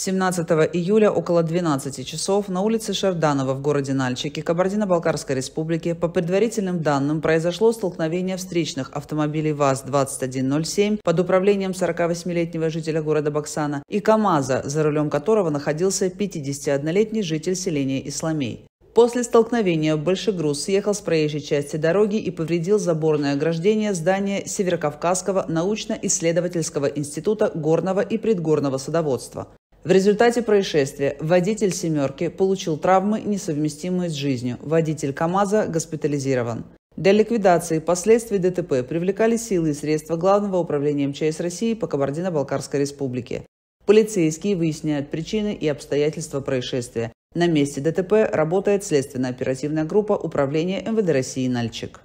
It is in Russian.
17 июля около 12 часов на улице Шарданова в городе Нальчике Кабардино-Балкарской республики по предварительным данным произошло столкновение встречных автомобилей ВАЗ-2107 под управлением 48-летнего жителя города Баксана и КАМАЗа, за рулем которого находился 51-летний житель селения Исламей. После столкновения большой груз съехал с проезжей части дороги и повредил заборное ограждение здания Северокавказского научно-исследовательского института горного и предгорного садоводства. В результате происшествия водитель «семерки» получил травмы, несовместимые с жизнью. Водитель «КамАЗа» госпитализирован. Для ликвидации последствий ДТП привлекали силы и средства Главного управления МЧС России по Кабардино-Балкарской республике. Полицейские выясняют причины и обстоятельства происшествия. На месте ДТП работает следственно-оперативная группа Управления МВД России «Нальчик».